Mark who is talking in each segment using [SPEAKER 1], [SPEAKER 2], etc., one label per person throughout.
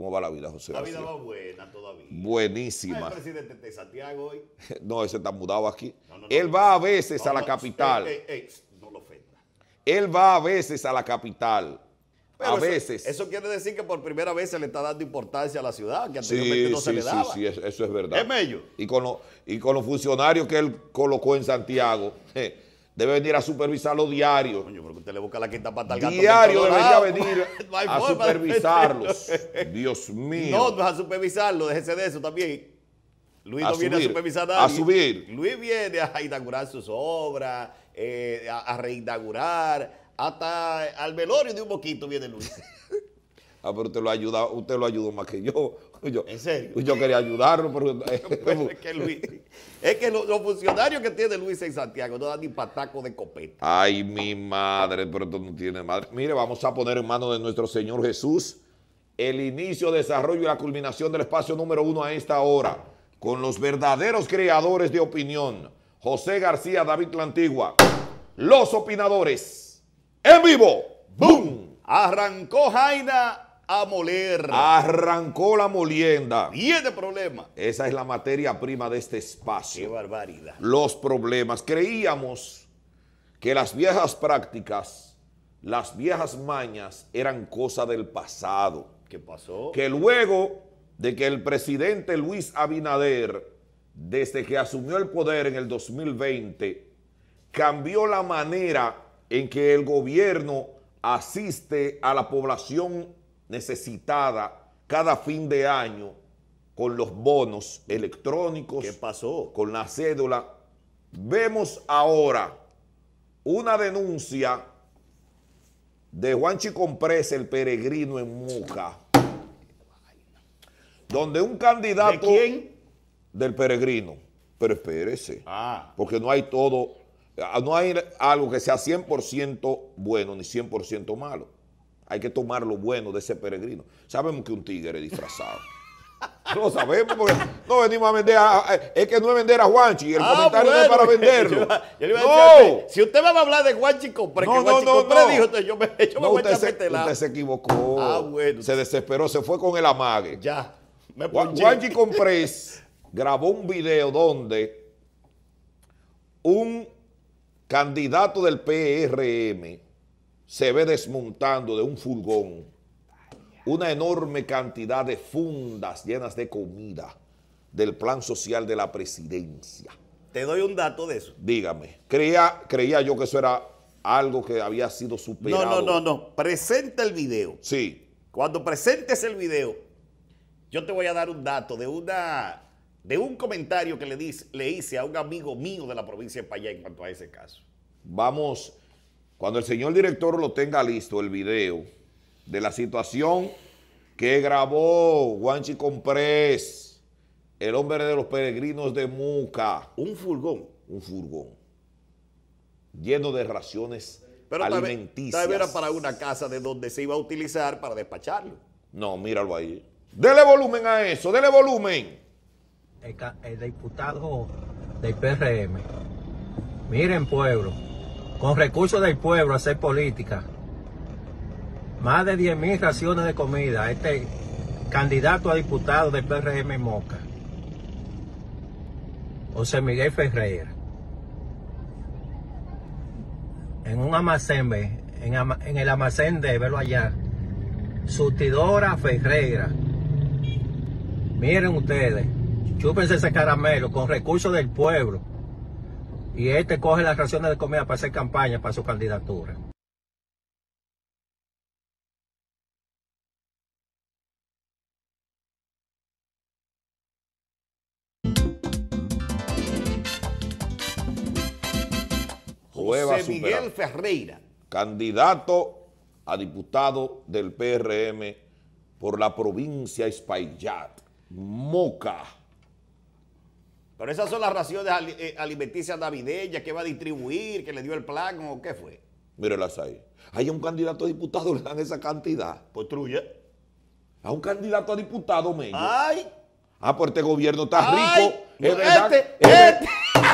[SPEAKER 1] ¿Cómo va la vida, José? La vida va buena todavía. Buenísima. el presidente de Santiago hoy? no, ese está mudado aquí. Él va a veces a la capital. Eh, eh, no lo ofenda. Él va a veces a la capital. Pero a eso, veces. Eso quiere decir que por primera vez se le está dando importancia a la ciudad, que anteriormente no se le daba. Sí, sí, sí, eso es verdad. Es bello. Y con, y con los funcionarios que él colocó en Santiago, debe venir a supervisarlo diario. Coño, pero usted le busca la quinta pata Diario debería venir a supervisarlos. Dios mío. No, no es a supervisarlo, déjese de eso también. Luis no viene a supervisar nada. A subir. Luis viene a inaugurar sus obras, eh, a, reinaugurar, hasta al velorio de un poquito viene Luis. ah, pero usted lo ayuda, usted lo ayudó más que yo. Yo, Yo quería ayudarlo, pero... es que, Luis, es que los, funcionarios que tiene Luis en Santiago no dan ni pataco de copeta. Ay, mi madre, pero esto no tiene madre. Mire, vamos a poner en manos de nuestro Señor Jesús el inicio, desarrollo y la culminación del espacio número uno a esta hora, con los verdaderos creadores de opinión, José García, David La Antigua, los opinadores, en vivo, ¡boom! Arrancó Jaina a moler. Arrancó la molienda. Y de problema. Esa es la materia prima de este espacio. Qué barbaridad. Los problemas. Creíamos que las viejas prácticas, las viejas mañas eran cosa del pasado. ¿Qué pasó? Que luego de que el presidente Luis Abinader, desde que asumió el poder en el 2020, cambió la manera en que el gobierno asiste a la población necesitada cada fin de año con los bonos electrónicos. ¿Qué pasó? Con la cédula. Vemos ahora una denuncia de Juanchi Compresa, el peregrino en Muca, donde un candidato... Del peregrino. Pero espérese, ah. porque no hay todo, no hay algo que sea 100% bueno ni 100% malo hay que tomar lo bueno de ese peregrino. Sabemos que un tigre es disfrazado. Lo sabemos porque no venimos a vender a, es que no es vender a Juanchi, el ah, comentario no es para venderlo. Yo, yo no. si usted me va a hablar de Juanchi Compre. no, que Juanchi no, Compré dijo, usted, yo me, yo me voy a se, Usted se equivocó. Ah, bueno. Se desesperó, se fue con el amague. Ya. Juanchi Comprés grabó un video donde un candidato del PRM se ve desmontando de un furgón una enorme cantidad de fundas llenas de comida del plan social de la presidencia. Te doy un dato de eso. Dígame, creía, creía yo que eso era algo que había sido superado. No, no, no, no. Presenta el video. Sí. Cuando presentes el video, yo te voy a dar un dato de una de un comentario que le, le hice a un amigo mío de la provincia de Payá en cuanto a ese caso. Vamos cuando el señor director lo tenga listo, el video de la situación que grabó Guanchi Comprés, el hombre de los peregrinos de Muca. Un furgón. Un furgón. Lleno de raciones Pero alimenticias. era para una casa de donde se iba a utilizar para despacharlo. No, míralo ahí. Dele volumen a eso, dele volumen. El, el diputado del PRM. Miren, pueblo con recursos del pueblo a hacer política. Más de 10 mil raciones de comida, este candidato a diputado del PRM Moca, José Miguel Ferreira, en un almacén, en, en el almacén de verlo allá, Sustidora Ferreira. Miren ustedes, chúpense ese caramelo con recursos del pueblo y este coge las raciones de comida para hacer campaña para su candidatura. José Miguel Ferreira. Candidato a diputado del PRM por la provincia Espaillat, Moca. Pero esas son las raciones eh, alimenticias navideñas que va a distribuir, que le dio el plan o qué fue. Mírelas ahí. Hay un candidato a diputado le dan esa cantidad. Pues truya. A un candidato a diputado, medio. ¡Ay! Ah, pues este gobierno está rico. Es verdad, este, es, este.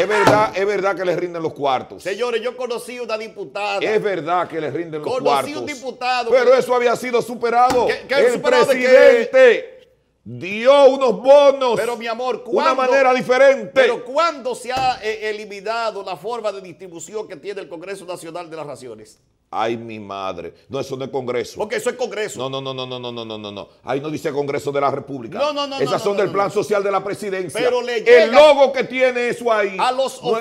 [SPEAKER 1] es verdad, es, verdad, que le rinden los cuartos. Señores, yo conocí una diputada. Es verdad que le rinden los cuartos. Conocí un diputado. Pero eso había sido superado. ¿Qué, el superado presidente dio unos bonos. Pero mi amor, Una manera diferente. Pero cuando se ha eh, eliminado la forma de distribución que tiene el Congreso Nacional de las Raciones? Ay, mi madre. No, eso no es Congreso. Porque eso es Congreso. No, no, no, no, no, no, no, no, no. Ahí no dice Congreso de la República. No, no, no. Esas son del plan social de la presidencia. Pero El logo que tiene eso ahí. A los no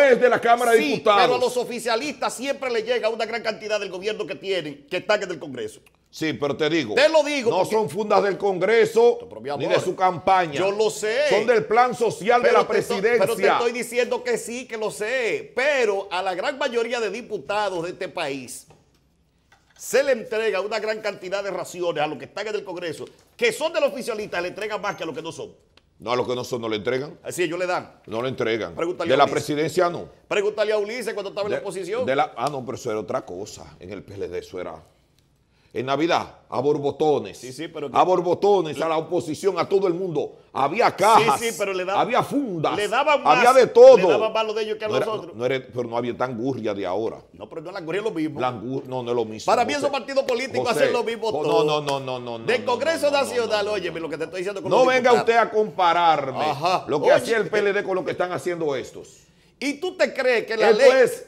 [SPEAKER 1] es, de la Cámara de Diputados. Pero a los oficialistas siempre le llega una gran cantidad del gobierno que tienen, que está en el Congreso. Sí, pero te digo. Te lo digo. No son fundas del Congreso ni de su campaña. Yo lo sé. Son del plan social de la presidencia. Pero te estoy diciendo que sí, que lo sé. Pero a la gran mayoría de diputados de este país se le entrega una gran cantidad de raciones a los que están en el Congreso, que son de los oficialistas, le entregan más que a los que no son. No, a los que no son, no le entregan. Así ellos le dan. No le entregan. de la presidencia no. Pregúntale a Ulises cuando estaba en la oposición. De la, ah, no, pero eso era otra cosa. En el PLD eso era en Navidad, a borbotones. Sí, sí, pero A borbotones, a la oposición, a todo el mundo. Había cajas, sí, pero le había fundas, le había de todo. Le de ellos que a no pero no había tan gurria de ahora. No, pero no la gurria lo mismo. no, no es lo mismo. Para mí esos partido político hacen lo mismo todo. No, no, no, no. no Del Congreso Nacional, oye, lo que te estoy diciendo con No venga usted a compararme lo que hacía el PLD con lo que están haciendo estos. ¿Y tú te crees que la ley... Es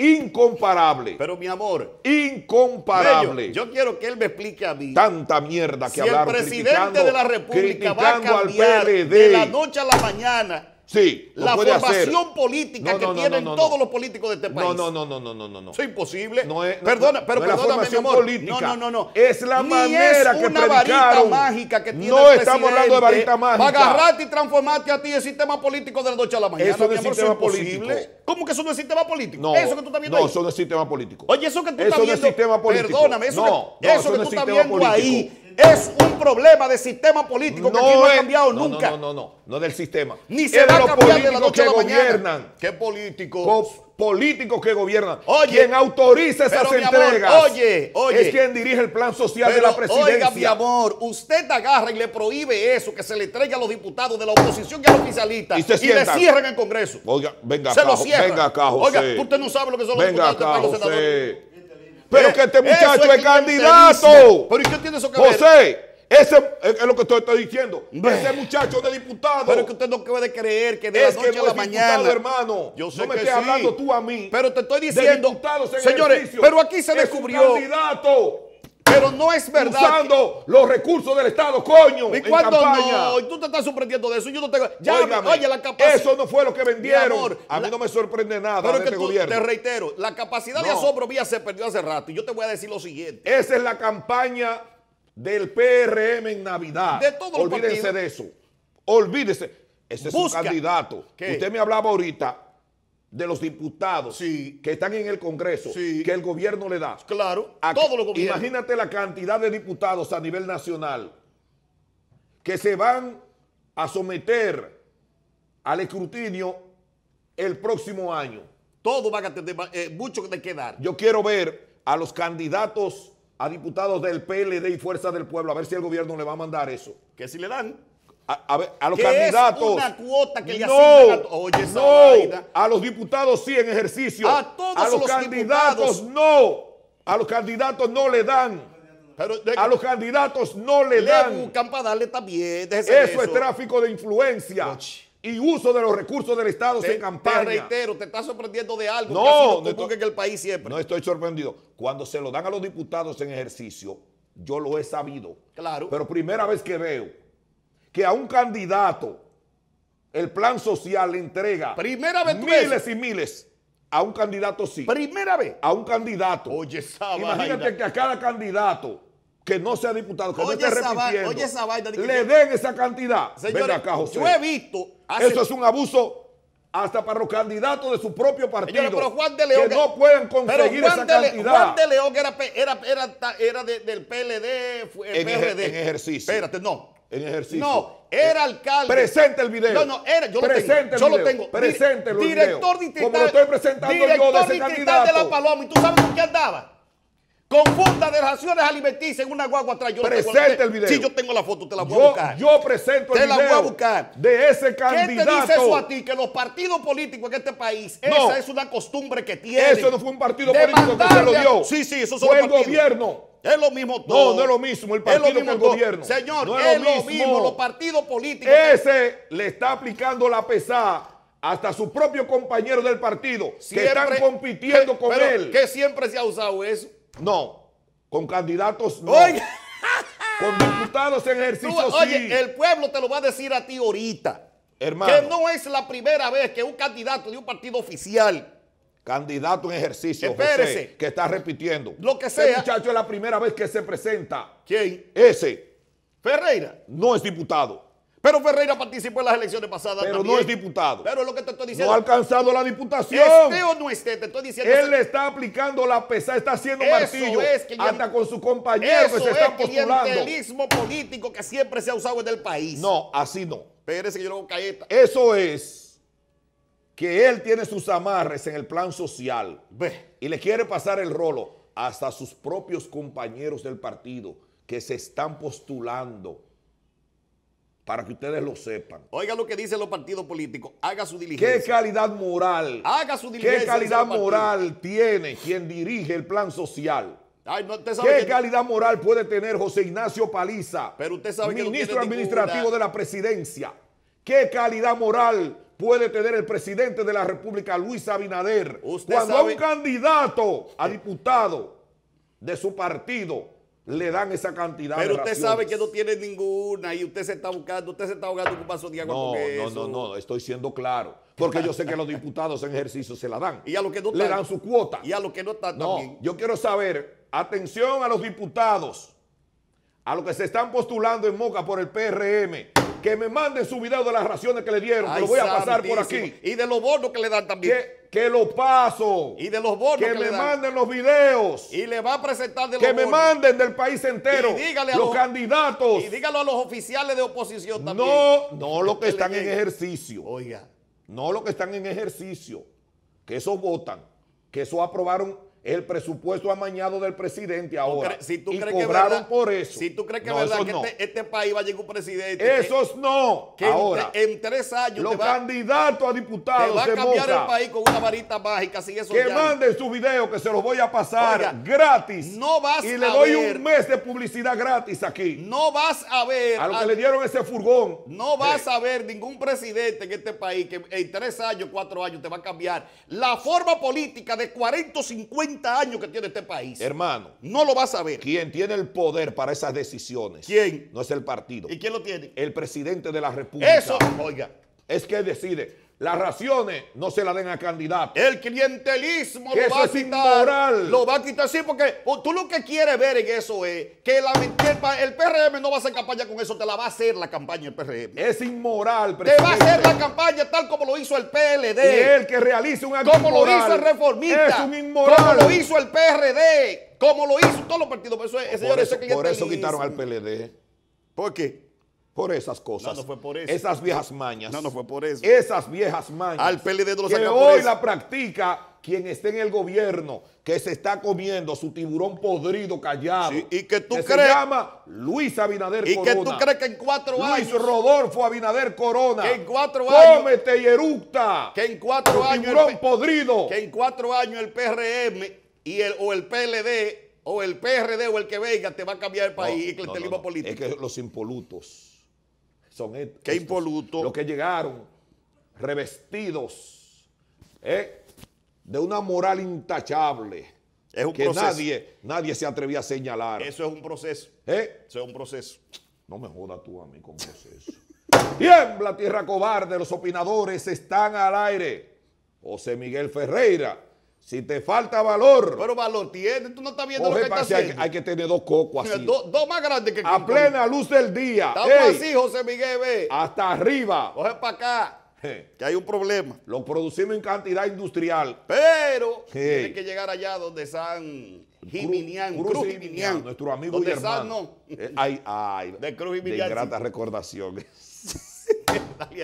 [SPEAKER 1] Incomparable. Pero mi amor. Incomparable. yo quiero que él me explique a mí. Tanta mierda que si el presidente de la República va a cambiar de la noche a la mañana Sí, la formación política que tienen todos los políticos de este país. No, no, no, no, no, no, no. Es imposible. No es, perdona, pero perdóname, la formación mi Política. No, no, no, Es la Ni manera es que una varita mágica que tiene No estamos hablando de varita mágica. Para agarrarte y transformarte a ti el sistema político de la noche a la mañana. Eso no es sistema político. ¿Cómo que eso no es sistema político? No, eso que tú estás viendo no, No, eso no es sistema político. Oye, eso que tú estás viendo. Eso no es sistema político. Perdóname, eso que, eso que tú estás viendo ahí es un problema de sistema político que aquí no ha cambiado no, nunca. No, no, no, no, no del sistema. Ni se va a cambiar de la noche a la mañana. ¿Qué políticos? políticos que gobiernan. Oye, quien autoriza esas pero, entregas. oye, oye. Es quien dirige el plan social de la presidencia. Oiga, mi amor, usted agarra y le prohíbe eso, que se le entregue a los diputados de la oposición y a los oficialistas. Y, le cierran el Congreso. Oiga, venga se acá. Se lo cierran. Venga acá, José. Oiga, usted no sabe lo que son los diputados este acá, de los senadores. Pero eh, que este muchacho es, candidato. Pero ¿y qué tiene eso que José, Ese es lo que usted estoy diciendo. Ese muchacho de diputado. Pero es que usted no puede creer que de es la noche no a la es mañana. Diputado, hermano. Yo sé no me estés hablando tú a mí. Pero te estoy diciendo. De diputados en señores, ejercicio. pero aquí se es descubrió. Un candidato. Pero no es verdad. Usando los recursos del Estado, coño. ¿Y cuánto no? Y tú te estás sorprendiendo de eso. Yo no tengo. Ya, la capacidad. Eso no fue lo que vendieron. a mí no me sorprende nada. Pero este te reitero, la capacidad de asombro vía se perdió hace rato. Y yo te voy a decir lo siguiente. Esa es la campaña del PRM en Navidad. De todos Olvídense Olvídese de eso. Olvídese. Ese es un candidato. Usted me hablaba ahorita de los diputados que están en el Congreso, que el gobierno le da. Claro, a, Imagínate la cantidad de diputados a nivel nacional que se van a someter al escrutinio el próximo año. Todo va a tener eh, mucho que quedar. Yo quiero ver a los candidatos a diputados del PLD y Fuerza del Pueblo, a ver si el gobierno le va a mandar eso. Que si le dan a, los candidatos. Es cuota no, a, oye, no, a los diputados sí en ejercicio. A todos los, candidatos no. A los candidatos no le dan. a los candidatos no le, le dan. buscan para darle también. Eso, es tráfico de influencia. Y uso de los recursos del Estado en campaña. Te reitero, te estás sorprendiendo de algo. No, no el país siempre. No estoy sorprendido. Cuando se lo dan a los diputados en ejercicio, yo lo he sabido. Claro. Pero primera vez que veo que a un candidato el plan social le entrega miles y miles. A un candidato sí. Primera vez. A un candidato. Oye, esa Imagínate que a cada candidato que no sea diputado, que esté repitiendo, le den esa cantidad. yo he visto... Eso es un abuso hasta para los candidatos de su propio partido. pero Juan de León... Que, no pueden conseguir esa cantidad. Juan de León era, era, del PLD, el PRD. ejercicio. Espérate, no en ejercicio. No, era eh, alcalde. Presente el video. No, no, era, yo Presente lo tengo. yo lo tengo. Presente el Director distrital. Como lo estoy presentando director yo de ese de La Paloma. ¿Y tú sabes con qué andaba? Con funda de raciones alimenticias en una guagua atrás. Yo presente el video. Sí, yo tengo la foto, te la voy a buscar. Yo presento el video. Te la voy a buscar. De ese candidato. ¿Qué te dice eso a ti? Que los partidos políticos en este país, esa es una costumbre que tienen. Eso no fue un partido político que se lo dio. Sí, sí, eso fue el gobierno es lo mismo todo. No, no es lo mismo el partido es el gobierno. Señor, es, lo, mismo. los partidos políticos. Ese le está aplicando la pesada hasta su propio compañero del partido que están compitiendo con él. ¿Que siempre se ha usado eso? No, con candidatos no. Con diputados en ejercicio Oye, el pueblo te lo va a decir a ti ahorita. Hermano. Que no es la primera vez que un candidato de un partido oficial Candidato en ejercicio, que está repitiendo. Lo que sea. Ese muchacho es la primera vez que se presenta. ¿Quién? Ese. Ferreira. No es diputado. Pero Ferreira participó en las elecciones pasadas Pero no es diputado. Pero lo que te estoy diciendo. No ha alcanzado la diputación. Este o no esté, te estoy diciendo. Él le está aplicando la pesada, está haciendo martillo. Es hasta con su compañero se es postulando. el clientelismo político que siempre se ha usado en el país. No, así no. Espérese que yo caeta. Eso es que él tiene sus amarres en el plan social Ve. y le quiere pasar el rolo hasta sus propios compañeros del partido que se están postulando para que ustedes lo sepan. Oiga lo que dicen los partidos políticos, haga su diligencia. ¿Qué calidad moral? Haga su diligencia. ¿Qué calidad moral tiene quien dirige el plan social? ¿Qué calidad moral puede tener José Ignacio Paliza, ministro administrativo de la presidencia? ¿Qué calidad moral puede tener el presidente de la República, Luis Abinader, cuando a un candidato a diputado de su partido le dan esa cantidad Pero usted sabe que no tiene ninguna y usted se está buscando, usted se está ahogando un paso de no, con eso. No, no, no, estoy siendo claro. Porque yo sé que los diputados en ejercicio se la dan. Y a los que no Le dan su cuota. Y a los que no están Yo quiero saber, atención a los diputados, a los que se están postulando en Moca por el PRM, que me manden su video de las raciones que le dieron. lo voy a pasar por aquí. Y de los bonos que le dan también. Que, lo paso. Y de los bonos que, que me manden los videos. Y le va a presentar de los Que me manden del país entero. Y dígale a los, candidatos. Y dígalo a los oficiales de oposición también. No, no los que, están en ejercicio. Oiga. No lo que están en ejercicio. Que esos votan. Que eso aprobaron el presupuesto amañado del presidente ahora. Si tú crees que por eso. Si tú crees que verdad que este, este, país va a llegar un presidente. Esos no. Que ahora, en, tres años. Los candidatos a diputados. Te va a cambiar el país con una varita mágica. que manden su video que se los voy a pasar gratis. No vas Y le doy un mes de publicidad gratis aquí. No vas a ver. A lo que le dieron ese furgón. No vas a ver ningún presidente en este país que en tres años, cuatro años te va a cambiar la forma política de 40 50 años que tiene este país. Hermano. No lo vas a ver. ¿Quién tiene el poder para esas decisiones. ¿Quién? No es el partido. ¿Y quién lo tiene? El presidente de la República. Eso, oiga. Es que decide. Las raciones no se las den a candidato. El clientelismo lo va a quitar. Inmoral. Lo va a quitar, sí, porque oh, tú lo que quieres ver en eso es que, la, el, PRM no va a hacer campaña con eso, te la va a hacer la campaña el PRM. Es inmoral, presidente. Te va a hacer la campaña tal como lo hizo el PLD. Y el que realiza un acto Como lo hizo el reformista. Es un inmoral. Como lo hizo el PRD. Como lo hizo todos los partidos. por eso quitaron al PLD. ¿Por qué? Por esas cosas. No, fue por eso. Esas viejas mañas. No, fue por eso. Esas viejas mañas. Al PLD Que hoy la practica quien esté en el gobierno, que se está comiendo su tiburón podrido callado. y que tú que crees. Se llama Luis Abinader Corona. que tú crees que en cuatro años. Luis Rodolfo Abinader Corona. en cuatro años. Cómete y eructa. Que en cuatro años. Tiburón podrido. Que en cuatro años el PRM y el, o el PLD o el PRD o el que venga te va a cambiar el país Es que los impolutos son estos. Los que llegaron revestidos eh, de una moral intachable. que Nadie, nadie se atrevía a señalar. Eso es un proceso. Eh. Eso es un proceso. No me jodas tú a mí con proceso. Tiembla, tierra cobarde. Los opinadores están al aire. José Miguel Ferreira si te falta valor. Pero valor tiene, tú no estás viendo lo que está haciendo. Hay, que tener dos cocos así. Dos más grandes que A plena luz del día. Estamos así, José Miguel, ve. Hasta arriba. Coge para acá. Que hay un problema. Lo producimos en cantidad industrial. Pero tiene que llegar allá donde San Jiminián, Cruz, Cruz nuestro amigo donde eh, y ay, De Cruz Jiminián. De grata recordaciones.